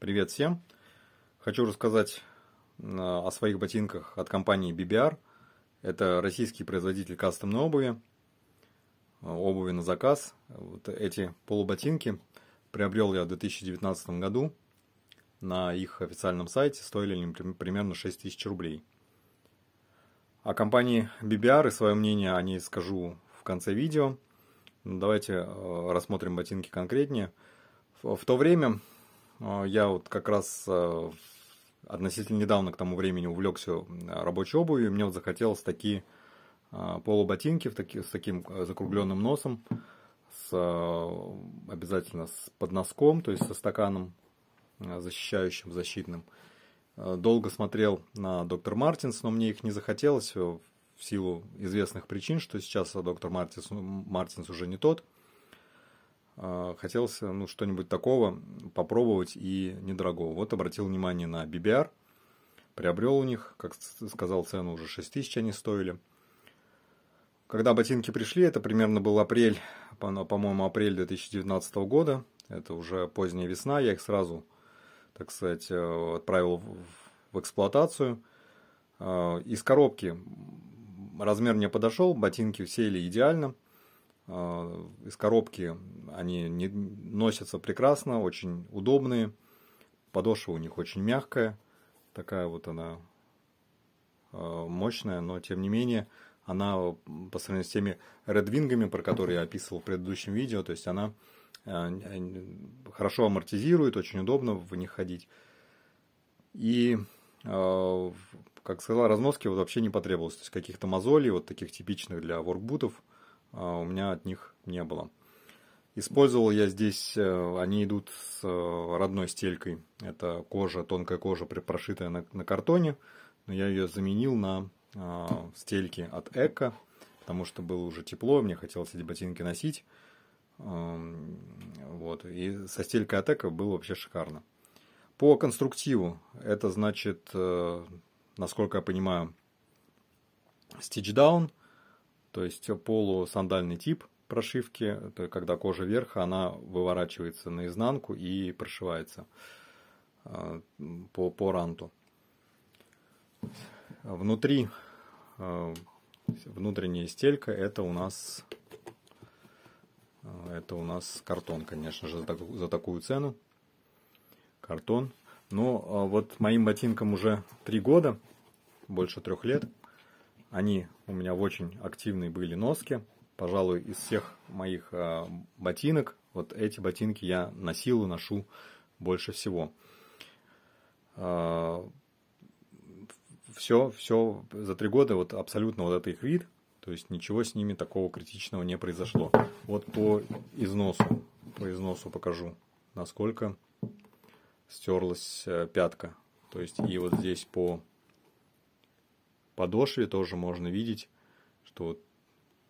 Привет всем! Хочу рассказать а, о своих ботинках от компании BBR. Это российский производитель кастомной обуви, обуви на заказ. Вот эти полуботинки приобрел я в 2019 году на их официальном сайте. Стоили они примерно 6000 рублей. О компании BBR и свое мнение о ней скажу в конце видео. Давайте а, рассмотрим ботинки конкретнее. В то время а, я вот как раз э, относительно недавно к тому времени увлекся э, рабочей обувью, и мне вот захотелось такие э, полуботинки с таким закругленным носом, с, обязательно с подноском, то есть со стаканом защищающим, защитным. Долго смотрел на Доктор Мартинс, но мне их не захотелось в силу известных причин, что сейчас Доктор Мартинс, Мартинс уже не тот – а, хотелось ну, что-нибудь такого попробовать и недорогого. Вот обратил внимание на BBR, приобрел у них, как сказал, цену уже 6 тысяч они стоили. Когда ботинки пришли, это примерно был апрель, по-моему, апрель 2019 года, это уже поздняя весна, я их сразу, так сказать, э, отправил в эксплуатацию. Э, из коробки размер мне подошел, ботинки все идеально – Э, из коробки. Они не, носятся прекрасно, очень удобные. Подошва у них очень мягкая. Такая вот она э, мощная, но тем не менее она по сравнению с теми Red редвингами, про которые я описывал в предыдущем видео, то есть она э, хорошо амортизирует, очень удобно в них ходить. И, как сказал, разноски вот вообще не потребовалось. То есть каких-то мозолей, вот таких типичных для воркбутов – а, у меня от них не было. Использовал я здесь, э, они идут с э, родной стелькой. Это кожа, тонкая кожа, припрошитая на, на картоне. Но я ее заменил на э, стельки от Эко, потому что было уже тепло, мне хотелось эти ботинки носить. Э, вот. И со стелькой от Эко было вообще шикарно. По конструктиву, это значит, э, насколько я понимаю, стичдаун – то есть полусандальный тип прошивки, это когда кожа верха, она выворачивается наизнанку и прошивается э, по, по ранту. Внутри э, внутренняя стелька это у нас э, это у нас картон, конечно же, за такую цену. Картон. Но вот моим ботинкам уже три года, больше трех лет. Они у меня в очень активные были носки. Пожалуй, из всех моих э, ботинок, вот эти ботинки я носил и ношу больше всего. Все, э, все за три года вот абсолютно вот это их вид, то есть ничего с ними такого критичного не произошло. Вот по износу, по износу покажу, насколько стерлась э, пятка. То есть и вот здесь по подошве тоже можно видеть, что вот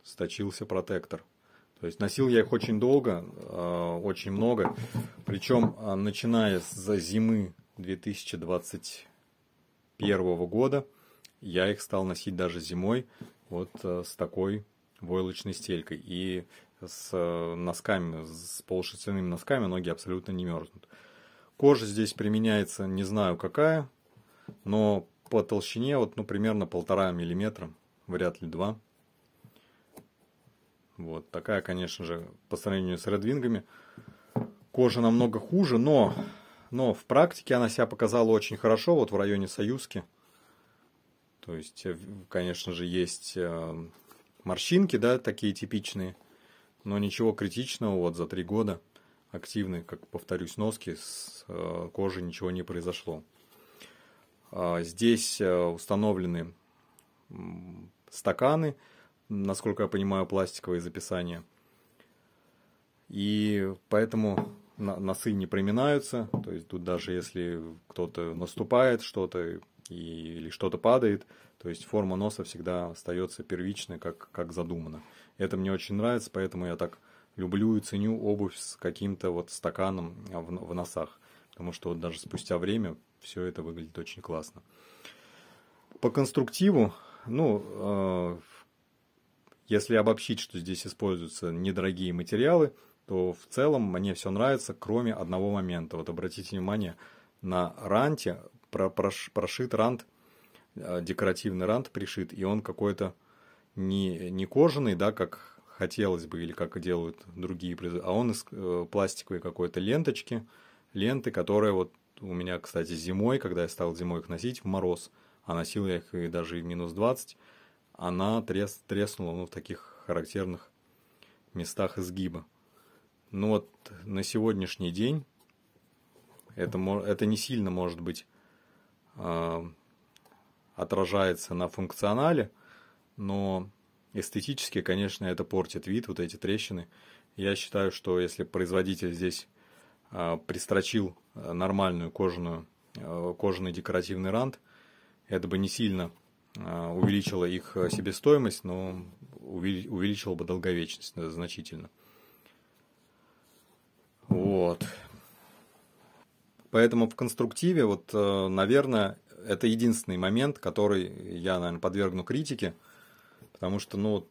сточился протектор. То есть носил я их очень долго, э, очень много. Причем э, начиная с зимы 2021 года я их стал носить даже зимой вот э, с такой войлочной стелькой. И с носками, с полушерстяными носками ноги абсолютно не мерзнут. Кожа здесь применяется, не знаю какая, но по толщине, вот, ну, примерно полтора миллиметра, вряд ли два. Вот такая, конечно же, по сравнению с редвингами, кожа намного хуже, но, но в практике она себя показала очень хорошо, вот в районе Союзки. То есть, э, конечно же, есть э, морщинки, да, такие типичные, но ничего критичного вот за три года активной, как повторюсь, носки с э, кожи ничего не произошло. А, здесь э, установлены стаканы, насколько я понимаю, пластиковые записания. И поэтому носы не приминаются. То есть тут даже если кто-то наступает что-то или что-то падает, то есть форма носа всегда остается первичной, как, как задумано. Это мне очень нравится, поэтому я так люблю и ценю обувь с каким-то вот стаканом в, в носах. Потому что вот даже спустя время все это выглядит очень классно. По конструктиву, ну, э, если обобщить, что здесь используются недорогие материалы, то в целом мне все нравится, кроме одного момента. Вот обратите внимание, на ранте про прош прошит рант, э, декоративный рант пришит, и он какой-то не, не кожаный, да, как хотелось бы, или как делают другие призы, а он из э, пластиковой какой-то ленточки, ленты, которая вот у меня, кстати, зимой, когда я стал зимой их носить, в мороз, а носил я их даже и в минус 20, она трес, треснула ну, в таких характерных местах изгиба. Ну вот на сегодняшний день это, это не сильно, может быть, а, отражается на функционале, но эстетически, конечно, это портит вид, вот эти трещины. Я считаю, что если производитель здесь э, пристрочил нормальную кожаную, э, кожаный декоративный рант. Это бы не сильно э, увеличило их э, себестоимость, но увеличило бы долговечность значительно. Вот. Поэтому в конструктиве, вот, наверное, это единственный момент, который я, наверное, подвергну критике, потому что, ну,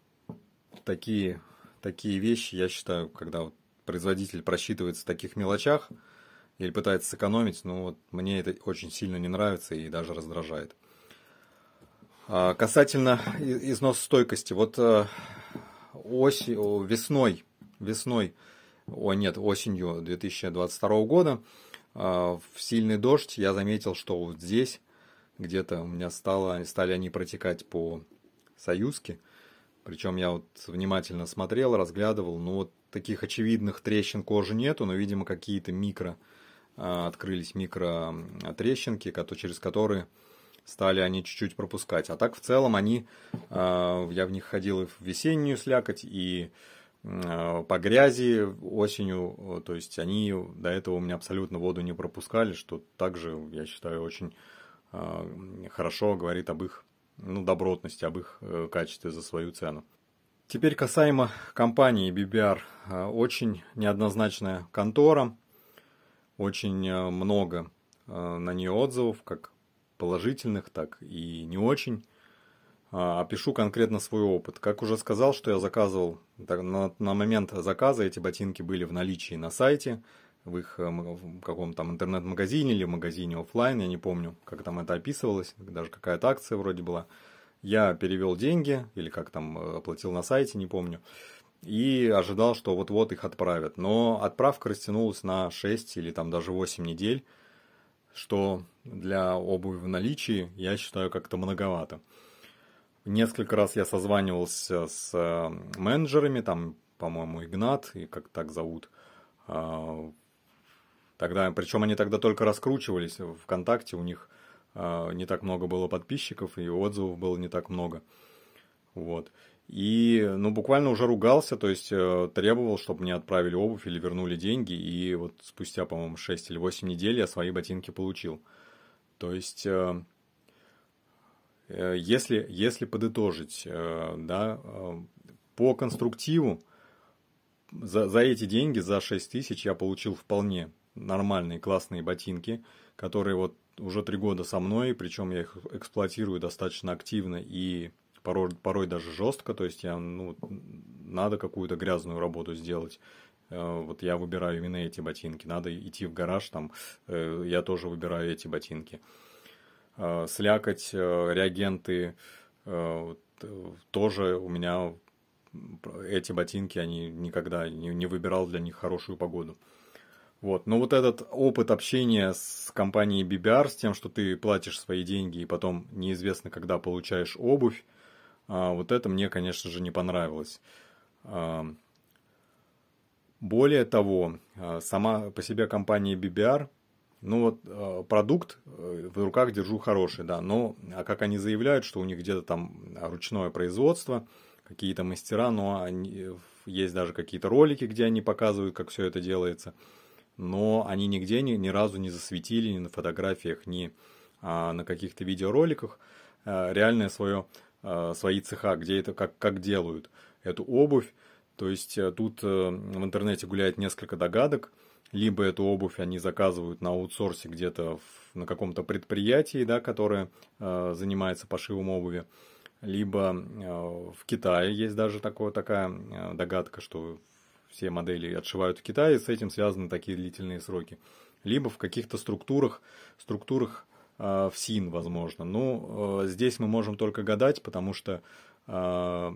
такие, такие вещи, я считаю, когда вот производитель просчитывается в таких мелочах – или пытается сэкономить, но ну, вот мне это очень сильно не нравится и даже раздражает. А, касательно износ стойкости, вот э, осень, весной, весной, о нет, осенью 2022 года а, в сильный дождь я заметил, что вот здесь где-то у меня стало, стали они протекать по союзке. Причем я вот внимательно смотрел, разглядывал, ну вот таких очевидных трещин кожи нету, но, видимо, какие-то микро а, открылись микротрещинки, через которые стали они чуть-чуть пропускать. А так в целом они, а, я в них ходил и в весеннюю слякоть, и а, по грязи осенью, то есть они до этого у меня абсолютно воду не пропускали, что также, я считаю, очень хорошо говорит об их ну, добротности, об их э, качестве за свою цену. Теперь касаемо компании BBR. Э, очень неоднозначная контора очень э, много э, на нее отзывов, как положительных, так и не очень. А, опишу конкретно свой опыт. Как уже сказал, что я заказывал, на, момент заказа эти ботинки были в наличии на сайте, в их э, каком там интернет-магазине или магазине офлайн, я не помню, как там это описывалось, даже какая-то акция вроде была. Я перевел деньги или как там оплатил на сайте, не помню и ожидал, что вот-вот их отправят. Но отправка растянулась на 6 или там даже 8 недель, что для обуви в наличии я считаю как-то многовато. Несколько раз я созванивался с э, менеджерами, там, по-моему, Игнат, и как так зовут. Э, тогда, причем они тогда только раскручивались ВКонтакте, у них э, не так много было подписчиков и отзывов было не так много. Вот. И, ну, буквально уже ругался, то есть э, требовал, чтобы мне отправили обувь или вернули деньги. И вот спустя, по-моему, 6 или 8 недель я свои ботинки получил. То есть, э, э, если, если подытожить, да, по конструктиву за, за эти деньги, за 6 тысяч я получил вполне нормальные классные ботинки, которые вот уже три года со мной, причем я их эксплуатирую достаточно активно и порой, порой даже жестко, то есть я, ну, надо какую-то грязную работу сделать. Э, вот я выбираю именно эти ботинки. Надо идти в гараж, там э, я тоже выбираю эти ботинки. Э, слякоть, реагенты тоже у меня эти ботинки, они никогда не, не выбирал для них хорошую погоду. Вот. Но ну, вот этот опыт общения с компанией BBR, с тем, что ты платишь свои деньги и потом неизвестно, когда получаешь обувь, а, вот это мне, конечно же, не понравилось. Более того, а, сама по себе компания BBR, ну вот а, продукт э, в руках держу хороший, да, но а как они заявляют, что у них где-то там ручное производство, какие-то мастера, но они, э, есть даже какие-то ролики, где они показывают, как все это делается, но они нигде ни, ни разу не засветили ни на фотографиях, ни а, на каких-то видеороликах а, реальное свое Э, свои цеха, где это как, как делают эту обувь. То есть э, тут э, в интернете гуляет несколько догадок. Либо эту обувь они заказывают на аутсорсе где-то на каком-то предприятии, да, которое занимается пошивом обуви. Либо в Китае есть даже такое, такая догадка, что все модели отшивают в Китае, и с этим связаны такие длительные сроки. Либо в каких-то структурах, структурах Э, в СИН, возможно. Ну, э, здесь мы можем только гадать, потому что э,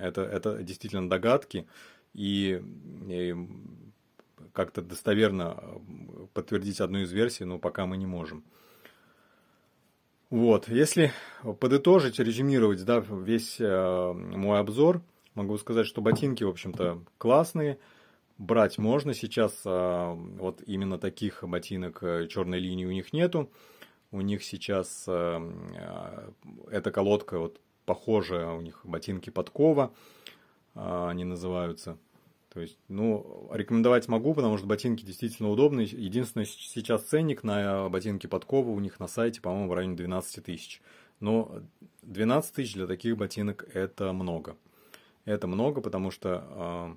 это, это действительно догадки, и, и как-то достоверно подтвердить одну из версий, но пока мы не можем. Вот, если подытожить, резюмировать да, весь э, мой обзор, могу сказать, что ботинки, в общем-то, классные. Брать можно сейчас, э, вот именно таких ботинок черной линии у них нету у них сейчас эм, э, эта колодка вот похожая, у них ботинки подкова, а, они называются. То есть, ну, рекомендовать могу, потому что ботинки действительно удобные. Единственное, сейчас ценник на э, ботинки подкова у них на сайте, по-моему, в районе 12 тысяч. Но 12 тысяч для таких ботинок это много. Это много, потому что э,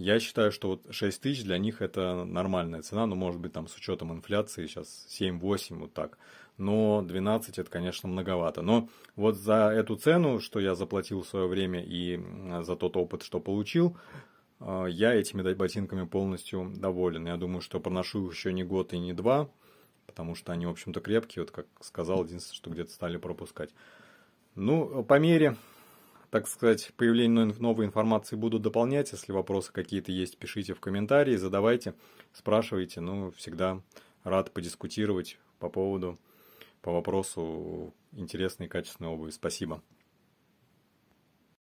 я считаю, что вот 6 тысяч для них это нормальная цена, но ну, может быть там с учетом инфляции сейчас 7-8 вот так. Но 12 это, конечно, многовато. Но вот за эту цену, что я заплатил в свое время и за тот опыт, что получил, э, я этими ботинками полностью доволен. Я думаю, что проношу их еще не год и не два, потому что они, в общем-то, крепкие. Вот как сказал, единственное, что где-то стали пропускать. Ну, по мере так сказать, появление новой информации буду дополнять. Если вопросы какие-то есть, пишите в комментарии, задавайте, спрашивайте. Ну, всегда рад подискутировать по поводу, по вопросу интересной и качественной обуви. Спасибо.